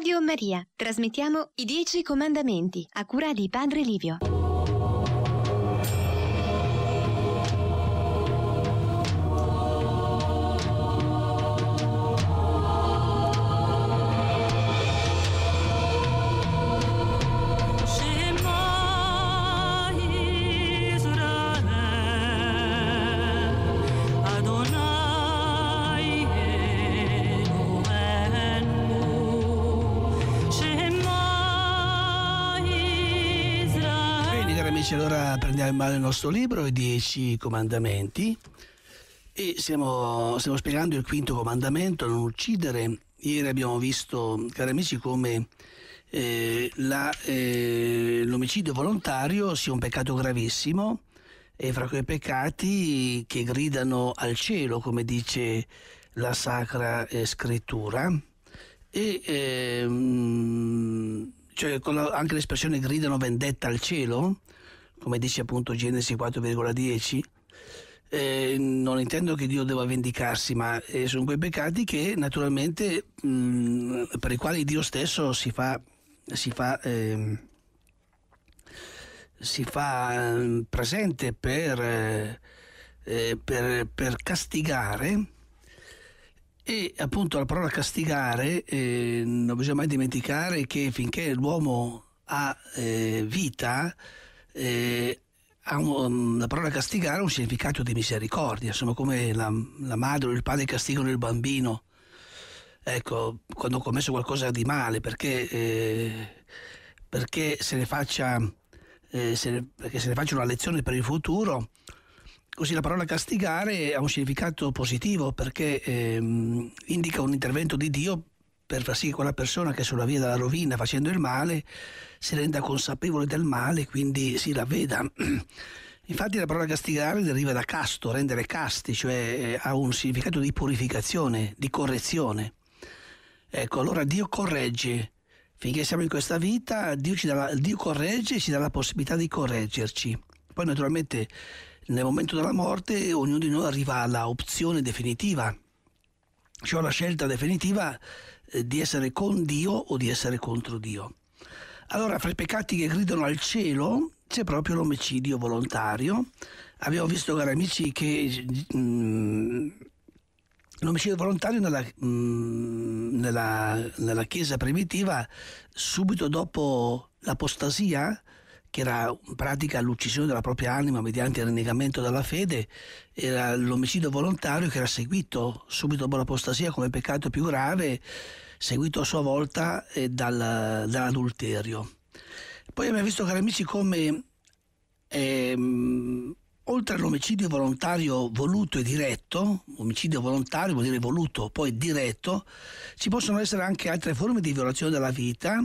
Radio Maria trasmettiamo i Dieci Comandamenti a cura di Padre Livio. amici, allora prendiamo in mano il nostro libro, i Dieci Comandamenti, e stiamo, stiamo spiegando il quinto comandamento, non uccidere. Ieri abbiamo visto, cari amici, come eh, la, eh, l'omicidio volontario sia un peccato gravissimo e fra quei peccati che gridano al cielo, come dice la Sacra eh, Scrittura. E, ehm, cioè, la, anche l'espressione gridano vendetta al cielo, come dice appunto Genesi 4,10, eh, non intendo che Dio debba vendicarsi, ma eh, sono quei peccati che naturalmente mh, mm, per i quali Dio stesso si fa, si fa, eh, si fa mm, presente per, eh, eh, per, per, castigare. E appunto la parola castigare eh, non bisogna mai dimenticare che finché l'uomo ha vita, eh, un, la parola castigare ha un significato di misericordia, insomma come la, la madre o il padre castigano il bambino, ecco, quando ha commesso qualcosa di male, perché, eh, perché, se ne faccia, eh, se ne, perché se ne faccia una lezione per il futuro, così la parola castigare ha un significato positivo perché eh, indica un intervento di Dio per far sì che quella persona che è sulla via della rovina facendo il male si renda consapevole del male, e quindi si ravveda. Infatti la parola castigare deriva da casto, rendere casti, cioè eh, ha un significato di purificazione, di correzione. Ecco, allora Dio corregge. Finché siamo in questa vita, Dio, ci dà la, Dio corregge e ci dà la possibilità di correggerci. Poi naturalmente nel momento della morte ognuno di noi arriva alla opzione definitiva, cioè alla scelta definitiva eh, di essere con Dio o di essere contro Dio. Allora, fra i peccati che gridano al cielo c'è proprio l'omicidio volontario. Abbiamo visto, cari amici, che mm, l'omicidio volontario nella, mm, nella, nella Chiesa primitiva, subito dopo l'apostasia, che era in pratica l'uccisione della propria anima mediante il rinnegamento della fede, era l'omicidio volontario che era seguito subito dopo l'apostasia come peccato più grave, seguito a sua volta eh, dal, dall'adulterio. Poi abbiamo visto, cari amici, come ehm, oltre all'omicidio volontario voluto e diretto, omicidio volontario vuol dire voluto, poi diretto, ci possono essere anche altre forme di violazione della vita,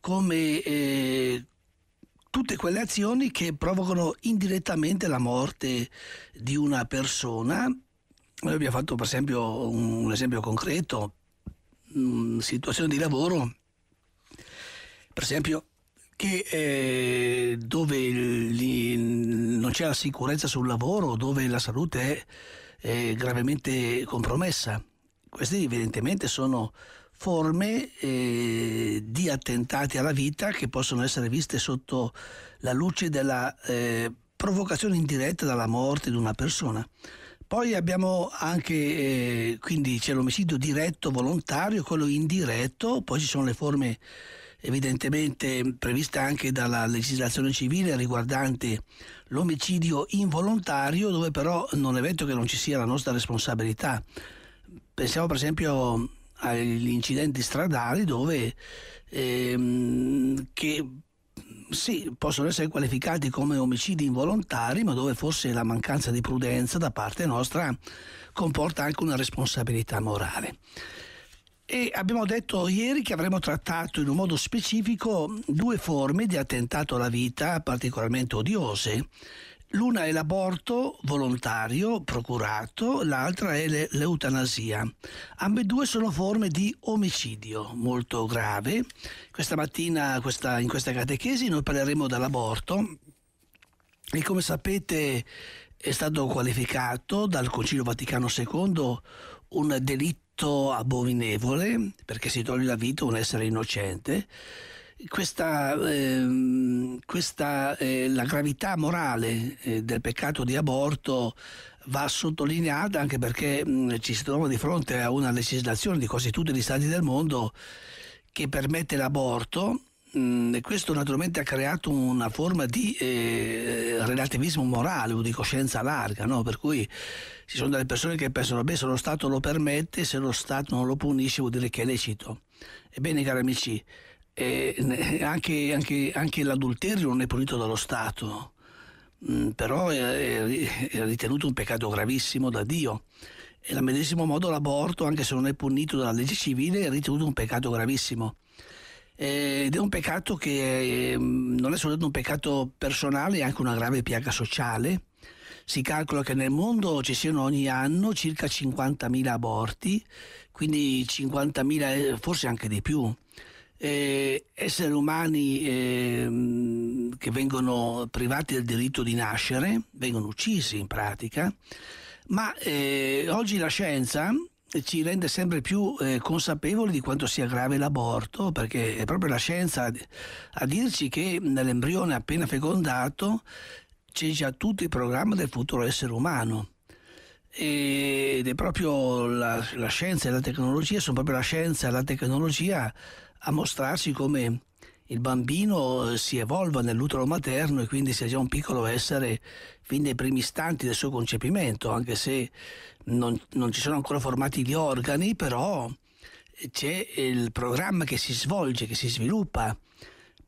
come eh, tutte quelle azioni che provocano indirettamente la morte di una persona. Noi abbiamo fatto per esempio un, un esempio concreto, una mm, situazione di lavoro, per esempio che, eh, dove gli, non c'è la sicurezza sul lavoro, dove la salute è, è gravemente compromessa. Queste evidentemente sono forme eh, di attentati alla vita che possono essere viste sotto la luce della eh, provocazione indiretta dalla morte di una persona. Poi abbiamo anche, eh, quindi c'è l'omicidio diretto volontario, quello indiretto, poi ci sono le forme evidentemente previste anche dalla legislazione civile riguardante l'omicidio involontario, dove però non è detto che non ci sia la nostra responsabilità. Pensiamo per esempio agli incidenti stradali dove ehm, che sì, possono essere qualificati come omicidi involontari, ma dove forse la mancanza di prudenza da parte nostra comporta anche una responsabilità morale. E abbiamo detto ieri che avremmo trattato in un modo specifico due forme di attentato alla vita particolarmente odiose L'una è l'aborto volontario, procurato, l'altra è l'eutanasia. Ambedue sono forme di omicidio molto grave. Questa mattina questa, in questa catechesi noi parleremo dell'aborto e come sapete è stato qualificato dal Concilio Vaticano II un delitto abominevole perché si toglie la vita un essere innocente questa, eh, questa eh, la gravità morale eh, del peccato di aborto va sottolineata anche perché mh, mm, ci si trova di fronte a una legislazione di quasi tutti gli stati del mondo che permette l'aborto mh, mm, e questo naturalmente ha creato una forma di eh, relativismo morale o di coscienza larga, no? per cui ci sono delle persone che pensano beh se lo Stato lo permette, se lo Stato non lo punisce vuol dire che è lecito. Ebbene cari amici, eh, anche, anche, anche, l'adulterio non è punito dallo Stato, mh, mm, però è, è ritenuto un peccato gravissimo da Dio. E allo medesimo modo l'aborto, anche se non è punito dalla legge civile, è ritenuto un peccato gravissimo. Ed è un peccato che mm, non è soltanto un peccato personale, è anche una grave piaga sociale. Si calcola che nel mondo ci siano ogni anno circa 50.000 aborti, quindi 50.000, forse anche di più eh, esseri umani eh, che vengono privati del diritto di nascere, vengono uccisi in pratica, ma eh, oggi la scienza ci rende sempre più eh, consapevoli di quanto sia grave l'aborto, perché è proprio la scienza a, dirci che nell'embrione appena fecondato c'è già tutto il programma del futuro essere umano. Ed è proprio la, la scienza e la tecnologia, sono proprio la scienza e la tecnologia a mostrarci come il bambino eh, si evolva nell'utero materno e quindi sia già un piccolo essere fin dai primi istanti del suo concepimento, anche se non, non ci sono ancora formati gli organi, però c'è il programma che si svolge, che si sviluppa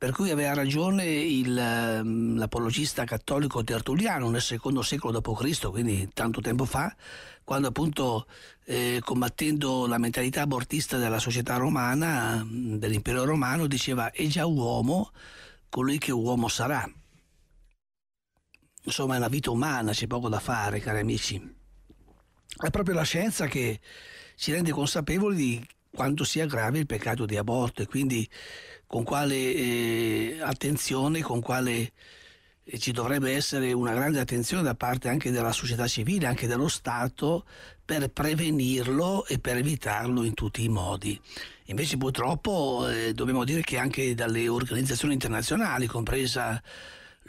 per cui aveva ragione il, ehm, l'apologista cattolico Tertulliano nel secondo secolo d.C., quindi tanto tempo fa, quando appunto eh, combattendo la mentalità abortista della società romana, dell'impero romano, diceva è già uomo colui che uomo sarà. Insomma è una vita umana, c'è poco da fare cari amici. È proprio la scienza che ci rende consapevoli di quanto sia grave il peccato di aborto e quindi con quale eh, attenzione, con quale eh, ci dovrebbe essere una grande attenzione da parte anche della società civile, anche dello Stato, per prevenirlo e per evitarlo in tutti i modi. Invece purtroppo eh, dobbiamo dire che anche dalle organizzazioni internazionali, compresa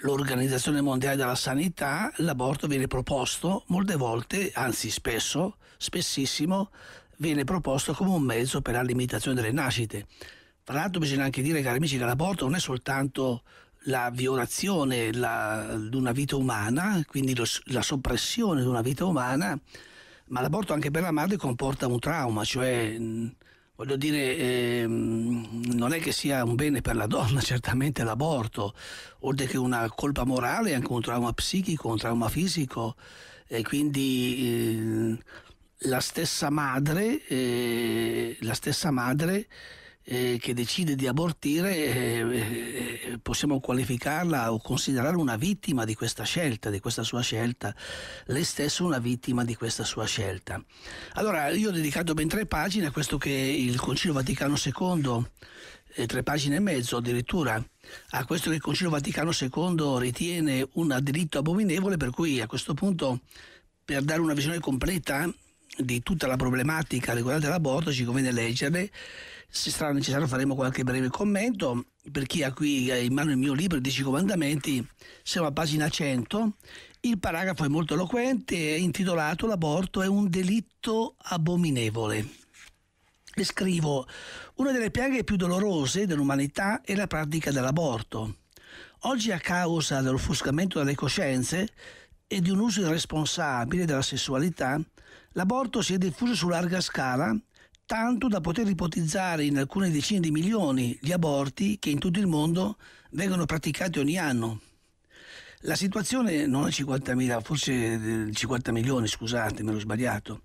l'Organizzazione Mondiale della Sanità, l'aborto viene proposto molte volte, anzi spesso, spessissimo, viene proposto come un mezzo per la limitazione delle nascite. Tra l'altro bisogna anche dire, cari amici, che l'aborto non è soltanto la violazione di una vita umana, quindi lo, la soppressione di una vita umana, ma l'aborto anche per la madre comporta un trauma, cioè voglio dire, eh, non è che sia un bene per la donna, certamente l'aborto, oltre che una colpa morale, è anche un trauma psichico, un trauma fisico, e quindi eh, la stessa madre, eh, la stessa madre eh, che decide di abortire, eh, eh possiamo qualificarla o considerarla una vittima di questa scelta, di questa sua scelta, lei stessa una vittima di questa sua scelta. Allora, io ho dedicato ben tre pagine a questo che il Concilio Vaticano II eh, tre pagine e mezzo addirittura, a questo che il Concilio Vaticano II ritiene un delitto abominevole, per cui a questo punto, per dare una visione completa di tutta la problematica riguardante l'aborto ci conviene leggerne se sarà necessario faremo qualche breve commento per chi ha qui in mano il mio libro i Dieci Comandamenti siamo a pagina 100 il paragrafo è molto eloquente è intitolato l'aborto è un delitto abominevole e scrivo una delle piaghe più dolorose dell'umanità è la pratica dell'aborto oggi a causa dell'offuscamento delle coscienze e di un uso irresponsabile della sessualità, l'aborto si è diffuso su larga scala, tanto da poter ipotizzare in alcune decine di milioni gli aborti che in tutto il mondo vengono praticati ogni anno. La situazione non è 50.000, forse 50 eh, milioni, scusate, me l'ho sbagliato.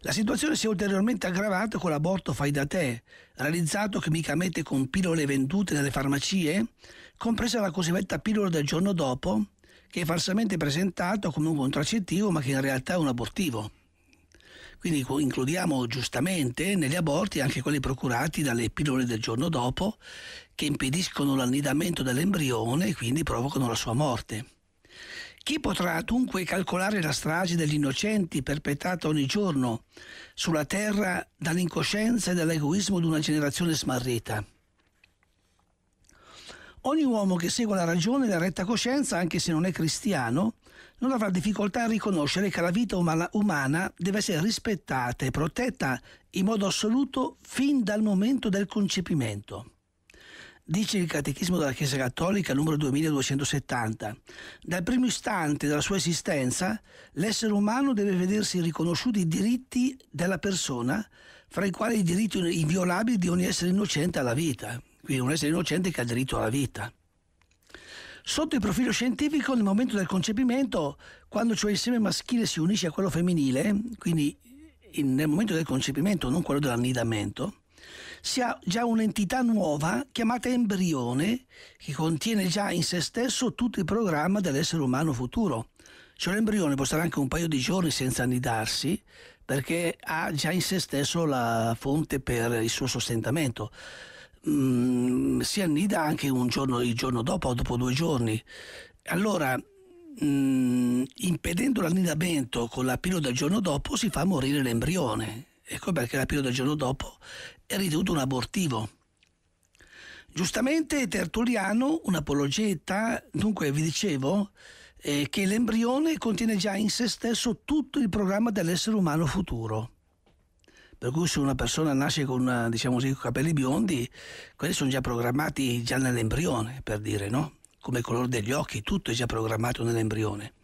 La situazione si è ulteriormente aggravata con l'aborto fai da te, realizzato chimicamente con pillole vendute nelle farmacie, compresa la cosiddetta pillola del giorno dopo, che è falsamente presentato come un contraccettivo ma che in realtà è un abortivo. Quindi includiamo giustamente negli aborti anche quelli procurati dalle pillole del giorno dopo che impediscono l'annidamento dell'embrione e quindi provocano la sua morte. Chi potrà dunque calcolare la strage degli innocenti perpetrata ogni giorno sulla terra dall'incoscienza e dall'egoismo di una generazione smarrita? Ogni uomo che segue la ragione e la retta coscienza, anche se non è cristiano, non avrà difficoltà a riconoscere che la vita umana deve essere rispettata e protetta in modo assoluto fin dal momento del concepimento. Dice il Catechismo della Chiesa Cattolica numero 2270. Dal primo istante della sua esistenza, l'essere umano deve vedersi riconosciuti i diritti della persona, fra i quali i diritti inviolabili di ogni essere innocente alla vita quindi un essere innocente che ha diritto alla vita. Sotto il profilo scientifico, nel momento del concepimento, quando cioè il seme maschile si unisce a quello femminile, quindi nel momento del concepimento, non quello dell'annidamento, si ha già un'entità nuova chiamata embrione che contiene già in se stesso tutto il programma dell'essere umano futuro. Cioè l'embrione può stare anche un paio di giorni senza annidarsi perché ha già in se stesso la fonte per il suo sostentamento mh, mm, si annida anche un giorno, il giorno dopo o dopo due giorni. Allora, mh, mm, impedendo l'annidamento con la pillola del giorno dopo si fa morire l'embrione. Ecco perché la pillola del giorno dopo è ritenuta un abortivo. Giustamente Tertulliano, un apologeta, dunque vi dicevo eh, che l'embrione contiene già in se stesso tutto il programma dell'essere umano futuro. Per cui se una persona nasce con, diciamo così, capelli biondi, quelli sono già programmati già nell'embrione, per dire, no? Come il colore degli occhi, tutto è già programmato nell'embrione.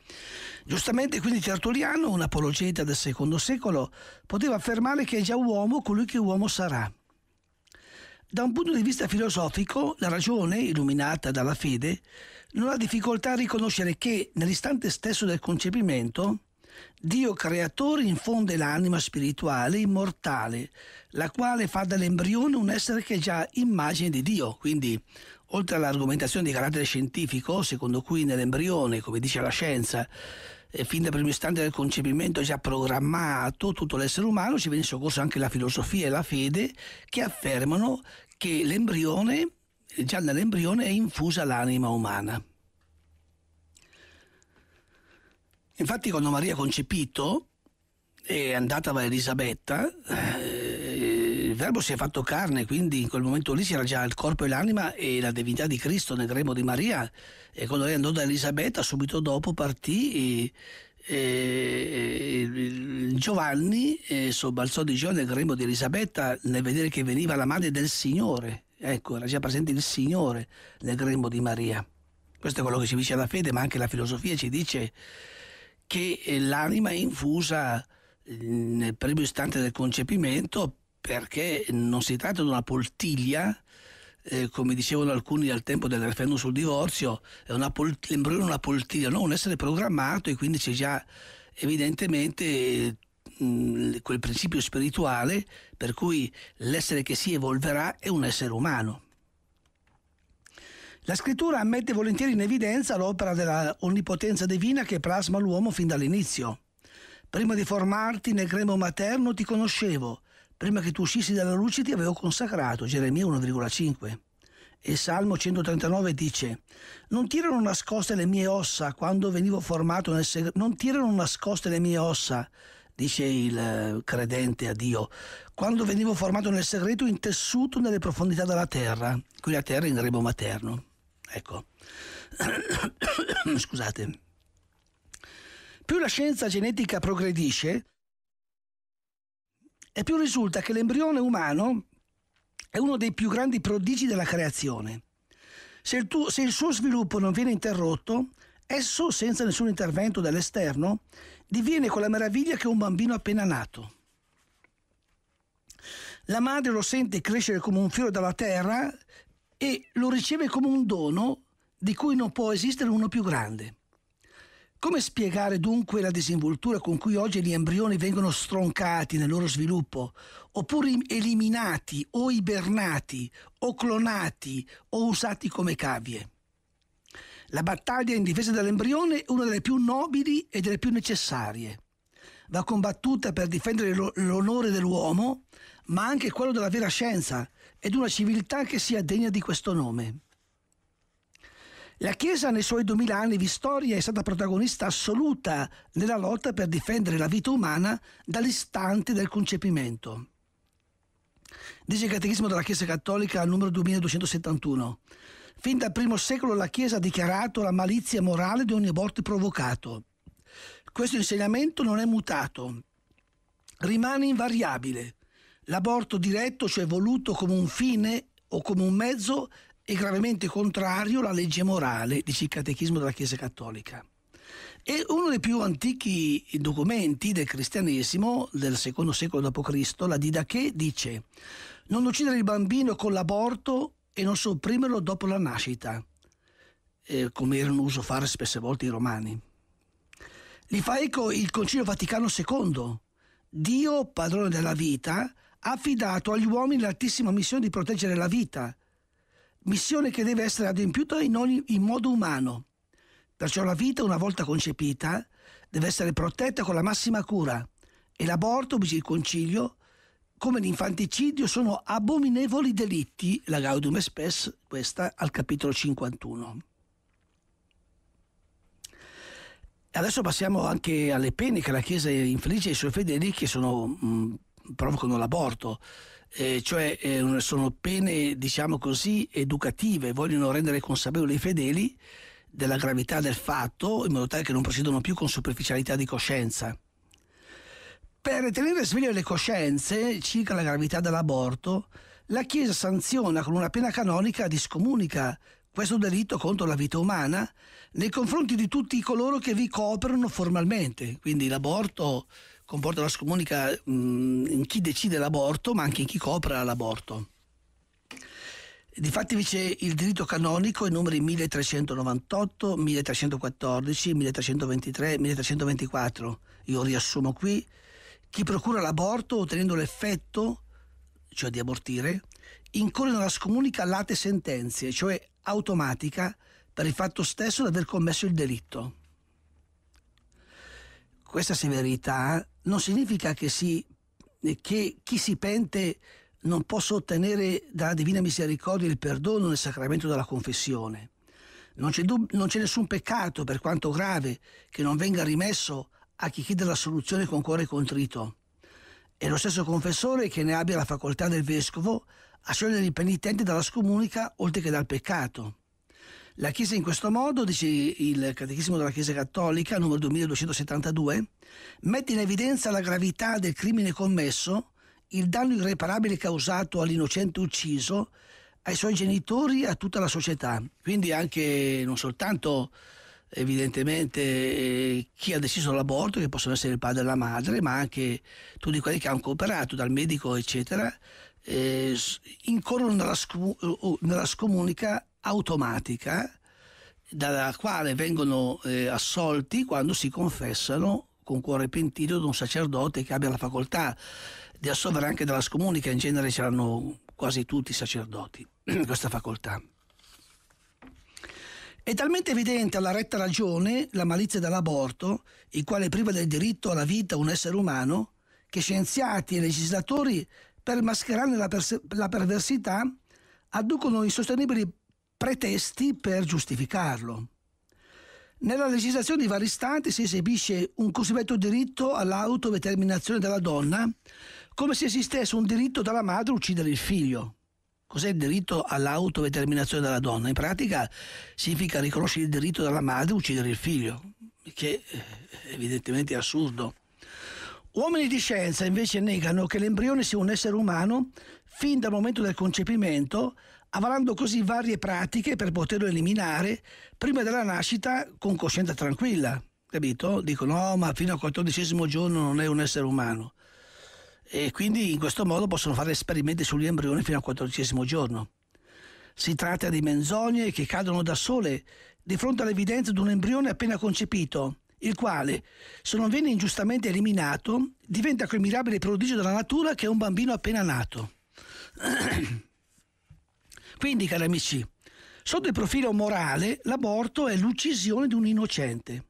Giustamente quindi Tertulliano, un apologeta del secondo secolo, poteva affermare che è già uomo colui che uomo sarà. Da un punto di vista filosofico, la ragione, illuminata dalla fede, non ha difficoltà a riconoscere che, nell'istante stesso del concepimento, Dio creatore infonde l'anima spirituale immortale, la quale fa dall'embrione un essere che è già immagine di Dio. Quindi, oltre all'argomentazione di carattere scientifico, secondo cui nell'embrione, come dice la scienza, eh, fin dal primo istante del concepimento è già programmato tutto l'essere umano, ci viene in soccorso anche la filosofia e la fede che affermano che l'embrione, già nell'embrione, è infusa l'anima umana. Infatti quando Maria Concepito è andata da Elisabetta, eh, il verbo si è fatto carne, quindi in quel momento lì c'era già il corpo e l'anima e la divinità di Cristo nel grembo di Maria. E quando lei andò da Elisabetta, subito dopo partì... E, eh, e eh, Giovanni eh, sobbalzò di gioia nel grembo di Elisabetta nel vedere che veniva la madre del Signore. Ecco, era già presente il Signore nel grembo di Maria. Questo è quello che ci dice la fede, ma anche la filosofia ci dice che eh, l'anima è infusa mm, nel primo istante del concepimento perché non si tratta di una poltiglia, eh, come dicevano alcuni al tempo del referendum sul divorzio, è una polt- l'embrione è una poltiglia, no? un essere programmato e quindi c'è già evidentemente mh, mm, quel principio spirituale per cui l'essere che si evolverà è un essere umano. La scrittura mette volentieri in evidenza l'opera della onnipotenza divina che plasma l'uomo fin dall'inizio. Prima di formarti nel grembo materno ti conoscevo, prima che tu uscissi dalla luce ti avevo consacrato. Geremia 1,5. E Salmo 139 dice: Non tirano nascoste le mie ossa quando venivo formato nel segreto. Non tirano nascoste le mie ossa, dice il eh, credente a Dio, quando venivo formato nel segreto, intessuto nelle profondità della terra. Qui la terra in grebo materno. Ecco. Scusate. Più la scienza genetica progredisce, e più risulta che l'embrione umano è uno dei più grandi prodigi della creazione. Se il, tuo, se il suo sviluppo non viene interrotto, esso, senza nessun intervento dall'esterno, diviene quella meraviglia che un bambino appena nato. La madre lo sente crescere come un fiore dalla terra e lo riceve come un dono di cui non può esistere uno più grande. Come spiegare dunque la disinvoltura con cui oggi gli embrioni vengono stroncati nel loro sviluppo, oppure eliminati o ibernati o clonati o usati come cavie? La battaglia in difesa dell'embrione è una delle più nobili e delle più necessarie. Va combattuta per difendere l'onore dell'uomo, ma anche quello della vera scienza, ed una civiltà che sia degna di questo nome. La Chiesa nei suoi duemila anni di storia è stata protagonista assoluta nella lotta per difendere la vita umana dall'istante del concepimento. Dice il Catechismo della Chiesa Cattolica numero 2271. Fin dal primo secolo la Chiesa ha dichiarato la malizia morale di ogni aborto provocato. Questo insegnamento non è mutato, rimane invariabile. L'aborto diretto, cioè voluto come un fine o come un mezzo, è gravemente contrario alla legge morale, dice il Catechismo della Chiesa Cattolica. E uno dei più antichi documenti del cristianesimo del secondo secolo d.C., la Didache dice non uccidere il bambino con l'aborto e non sopprimerlo dopo la nascita, eh, come erano un uso fare spesse volte i romani. Gli fa eco il Concilio Vaticano II. Dio, padrone della vita, affidato agli uomini l'altissima missione di proteggere la vita, missione che deve essere adempiuta in, ogni, in modo umano. Perciò la vita, una volta concepita, deve essere protetta con la massima cura e l'aborto, dice il Concilio, come l'infanticidio sono abominevoli delitti, la Gaudium Espes, questa al capitolo 51. Adesso passiamo anche alle pene che la Chiesa infligge ai suoi fedeli che sono mh, provocano l'aborto. Eh, cioè eh, sono pene, diciamo così, educative, vogliono rendere consapevoli i fedeli della gravità del fatto in modo tale che non procedano più con superficialità di coscienza. Per tenere sveglie le coscienze circa la gravità dell'aborto, la Chiesa sanziona con una pena canonica di scomunica questo delitto contro la vita umana nei confronti di tutti coloro che vi coprono formalmente, quindi l'aborto comporta la scomunica mh, in chi decide l'aborto, ma anche in chi copre l'aborto. Difatti vi c'è il diritto canonico, i numeri 1398, 1314, 1323, 1324. Io riassumo qui. Chi procura l'aborto ottenendo l'effetto, cioè di abortire, incorre nella scomunica late sentenze, cioè automatica, per il fatto stesso di aver commesso il delitto questa severità non significa che, si, che chi si pente non possa ottenere dalla Divina Misericordia il perdono nel sacramento della confessione. Non c'è, dub- non c'è, nessun peccato, per quanto grave, che non venga rimesso a chi chiede la soluzione con cuore contrito. È lo stesso confessore che ne abbia la facoltà del vescovo a sciogliere i penitenti dalla scomunica oltre che dal peccato. La Chiesa in questo modo, dice il Catechismo della Chiesa Cattolica, numero 2272, mette in evidenza la gravità del crimine commesso, il danno irreparabile causato all'innocente ucciso, ai suoi genitori e a tutta la società. Quindi anche non soltanto evidentemente chi ha deciso l'aborto, che possono essere il padre e la madre, ma anche tutti quelli che hanno cooperato, dal medico eccetera, eh, incorrono nella, scu- nella scomunica automatica dalla quale vengono eh, assolti quando si confessano con cuore pentito da un sacerdote che abbia la facoltà di assolvere anche dalla scomunica, in genere ce l'hanno quasi tutti i sacerdoti questa facoltà. È talmente evidente alla retta ragione la malizia dell'aborto, il quale priva del diritto alla vita un essere umano, che scienziati e legislatori, per mascherarne la, per- la perversità, adducono insostenibili pretesti per giustificarlo. Nella legislazione di vari stati si esibisce un cosiddetto diritto all'autodeterminazione della donna come se esistesse un diritto della madre a uccidere il figlio. Cos'è il diritto all'autodeterminazione della donna? In pratica significa riconoscere il diritto della madre a uccidere il figlio, che eh, evidentemente è assurdo. Uomini di scienza invece negano che l'embrione sia un essere umano fin dal momento del concepimento avalando così varie pratiche per poterlo eliminare prima della nascita con coscienza tranquilla, capito? Dicono no, oh, ma fino al quattordicesimo giorno non è un essere umano. E quindi in questo modo possono fare esperimenti sugli embrioni fino al quattordicesimo giorno. Si tratta di menzogne che cadono da sole di fronte all'evidenza di un embrione appena concepito, il quale, se non viene ingiustamente eliminato, diventa quel mirabile prodigio della natura che è un bambino appena nato. Quindi, cari amici, sotto il profilo morale l'aborto è l'uccisione di un innocente.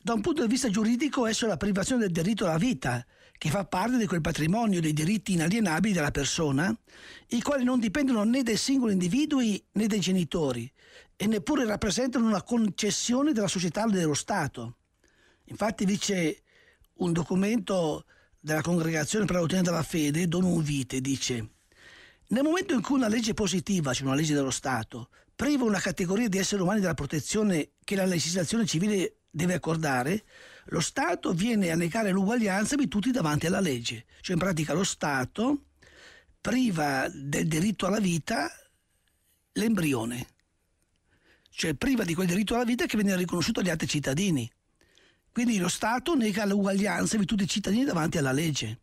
Da un punto di vista giuridico esso è la privazione del diritto alla vita, che fa parte di quel patrimonio dei diritti inalienabili della persona, i quali non dipendono né dai singoli individui né dai genitori, e neppure rappresentano una concessione della società o dello Stato. Infatti, dice un documento della Congregazione per la della fede, Don Vite, dice nel momento in cui una legge positiva, cioè una legge dello Stato, priva una categoria di esseri umani della protezione che la legislazione civile deve accordare, lo Stato viene a negare l'uguaglianza di tutti davanti alla legge. Cioè in pratica lo Stato priva del diritto alla vita l'embrione, cioè priva di quel diritto alla vita che viene riconosciuto agli altri cittadini. Quindi lo Stato nega l'uguaglianza di tutti i cittadini davanti alla legge.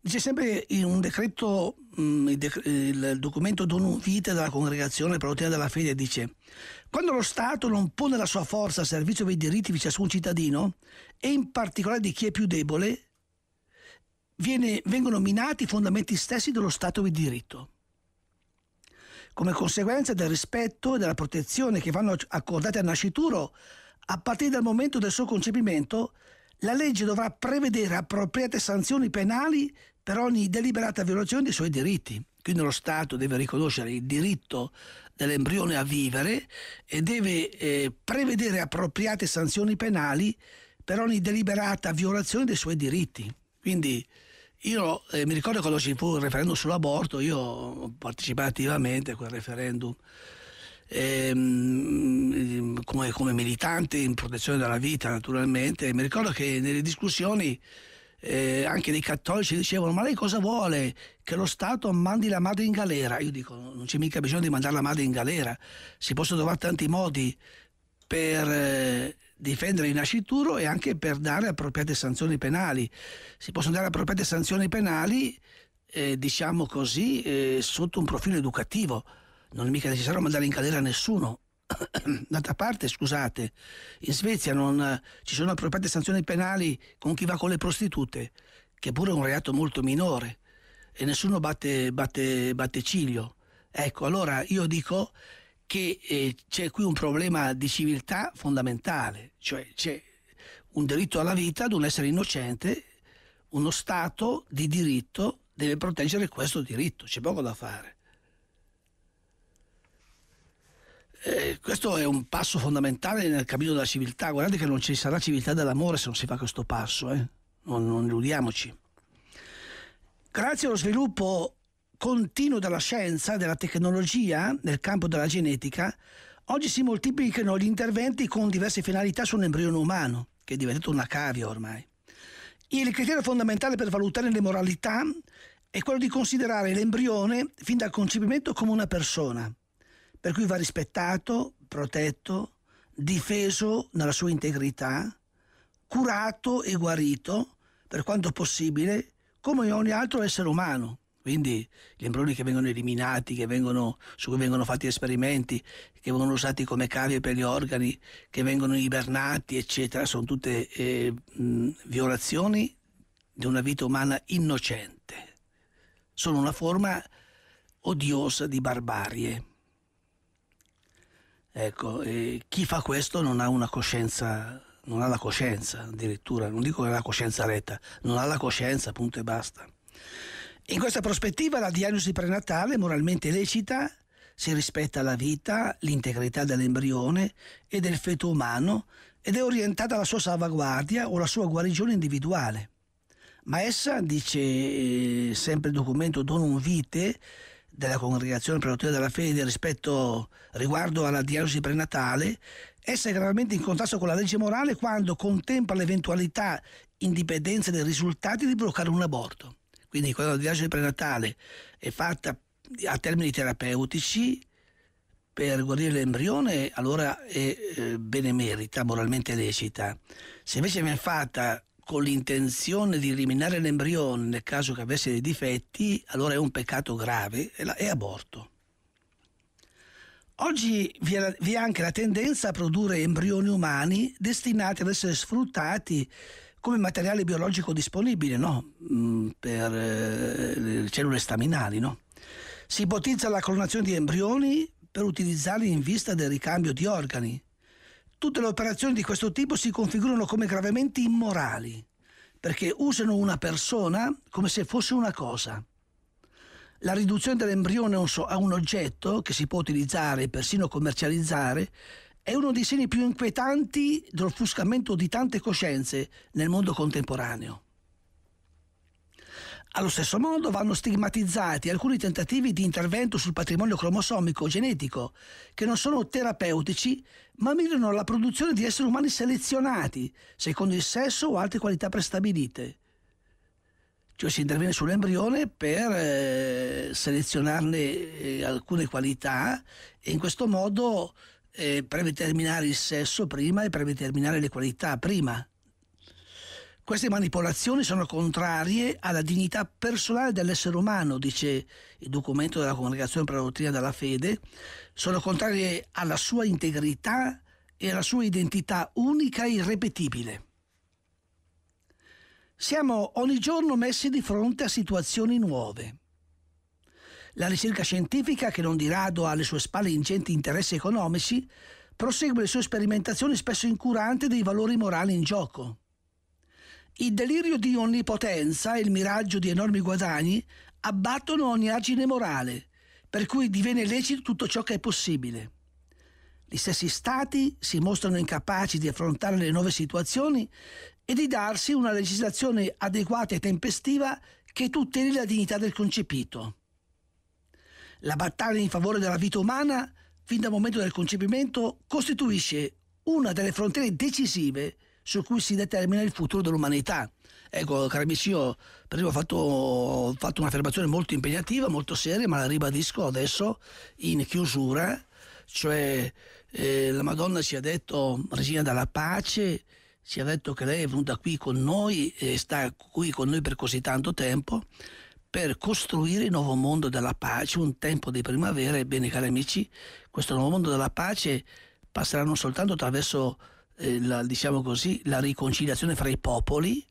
Dice sempre in un decreto Mm, il documento Donum Vita della Congregazione Protea della Fede dice quando lo Stato non pone la sua forza a servizio dei diritti di ciascun cittadino e in particolare di chi è più debole viene, vengono minati i fondamenti stessi dello Stato di diritto come conseguenza del rispetto e della protezione che vanno accordate al nascituro a partire dal momento del suo concepimento la legge dovrà prevedere appropriate sanzioni penali per ogni deliberata violazione dei suoi diritti. Quindi lo Stato deve riconoscere il diritto dell'embrione a vivere e deve eh, prevedere appropriate sanzioni penali per ogni deliberata violazione dei suoi diritti. Quindi io eh, mi ricordo quando ci fu il referendum sull'aborto, io partecipai attivamente a quel referendum. Ehm, come, come militante in protezione della vita naturalmente, mi ricordo che nelle discussioni eh, anche dei cattolici dicevano ma lei cosa vuole? Che lo Stato mandi la madre in galera? Io dico non c'è mica bisogno di mandare la madre in galera, si possono trovare tanti modi per eh, difendere il nascituro e anche per dare appropriate sanzioni penali. Si possono dare appropriate sanzioni penali, eh, diciamo così, eh, sotto un profilo educativo. Non è mica necessario mandare in galera nessuno, D'altra parte, scusate, in Svezia non, eh, ci sono appropriate sanzioni penali con chi va con le prostitute, che pure è un reato molto minore, e nessuno batte, batte, batte ciglio. Ecco, allora io dico che eh, c'è qui un problema di civiltà fondamentale, cioè c'è un diritto alla vita ad un essere innocente, uno Stato di diritto deve proteggere questo diritto, c'è poco da fare. eh, questo è un passo fondamentale nel cammino della civiltà. Guardate che non ci sarà civiltà dell'amore se non si fa questo passo, eh? non, non illudiamoci. Grazie allo sviluppo continuo della scienza, della tecnologia nel campo della genetica, oggi si moltiplicano gli interventi con diverse finalità sull'embrione umano, che è diventato una cavia ormai. Il criterio fondamentale per valutare le moralità è quello di considerare l'embrione fin dal concepimento come una persona per cui va rispettato, protetto, difeso nella sua integrità, curato e guarito per quanto possibile, come ogni altro essere umano. Quindi gli embrioni che vengono eliminati, che vengono, su cui vengono fatti esperimenti, che vengono usati come cavie per gli organi, che vengono ibernati, eccetera, sono tutte eh, mh, violazioni di una vita umana innocente. Sono una forma odiosa di barbarie. Ecco, chi fa questo non ha una coscienza, non ha la coscienza addirittura, non dico che ha la coscienza retta, non ha la coscienza, punto e basta. In questa prospettiva la diagnosi prenatale moralmente lecita si rispetta la vita, l'integrità dell'embrione e del feto umano ed è orientata alla sua salvaguardia o alla sua guarigione individuale. Ma essa, dice eh, sempre il documento Donum Vite, della Congregazione Prelatura della Fede rispetto, riguardo alla diagnosi prenatale, essa è gravemente in contrasto con la legge morale quando contempla l'eventualità, indipendenza dei risultati, di bloccare un aborto. Quindi quando la diagnosi prenatale è fatta a termini terapeutici per guarire l'embrione, allora è eh, benemerita, moralmente lecita. Se invece viene fatta con l'intenzione di eliminare l'embrione nel caso che avesse dei difetti, allora è un peccato grave è aborto. Oggi vi è, anche la tendenza a produrre embrioni umani destinati ad essere sfruttati come materiale biologico disponibile no? Mm, per eh, le cellule staminali. No? Si ipotizza la clonazione di embrioni per utilizzarli in vista del ricambio di organi, tutte le operazioni di questo tipo si configurano come gravemente immorali, perché usano una persona come se fosse una cosa. La riduzione dell'embrione a un oggetto, che si può utilizzare e persino commercializzare, è uno dei segni più inquietanti dell'offuscamento di tante coscienze nel mondo contemporaneo. Allo stesso modo vanno stigmatizzati alcuni tentativi di intervento sul patrimonio cromosomico genetico, che non sono terapeutici, ma mirano alla produzione di esseri umani selezionati, secondo il sesso o altre qualità prestabilite. Cioè si interviene sull'embrione per eh, selezionarne eh, alcune qualità e in questo modo eh, predeterminare il sesso prima e predeterminare le qualità prima. Queste manipolazioni sono contrarie alla dignità personale dell'essere umano, dice il documento della Congregazione per la dottrina della fede, sono contrarie alla sua integrità e alla sua identità unica e irrepetibile. Siamo ogni giorno messi di fronte a situazioni nuove. La ricerca scientifica, che non di rado ha alle sue spalle ingenti interessi economici, prosegue le sue sperimentazioni spesso incuranti dei valori morali in gioco. Il delirio di onnipotenza e il miraggio di enormi guadagni abbattono ogni argine morale, per cui diviene lecito tutto ciò che è possibile. Gli stessi stati si mostrano incapaci di affrontare le nuove situazioni e di darsi una legislazione adeguata e tempestiva che tuteli la dignità del concepito. La battaglia in favore della vita umana, fin dal momento del concepimento, costituisce una delle frontiere decisive su cui si determina il futuro dell'umanità. Ecco, caro amico, per esempio ho fatto, ho fatto un'affermazione molto impegnativa, molto seria, ma la ribadisco adesso in chiusura, cioè eh, la Madonna ci ha detto, Regina dalla pace, ci ha detto che lei è venuta qui con noi e sta qui con noi per così tanto tempo per costruire il nuovo mondo della pace, un tempo di primavera. Ebbene, cari amici, questo nuovo mondo della pace passerà non soltanto attraverso eh, la, diciamo così, la riconciliazione fra i popoli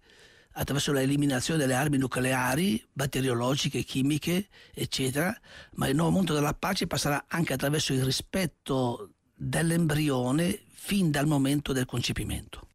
attraverso l'eliminazione delle armi nucleari, batteriologiche, chimiche, eccetera, ma il nuovo mondo della pace passerà anche attraverso il rispetto dell'embrione fin dal momento del concepimento.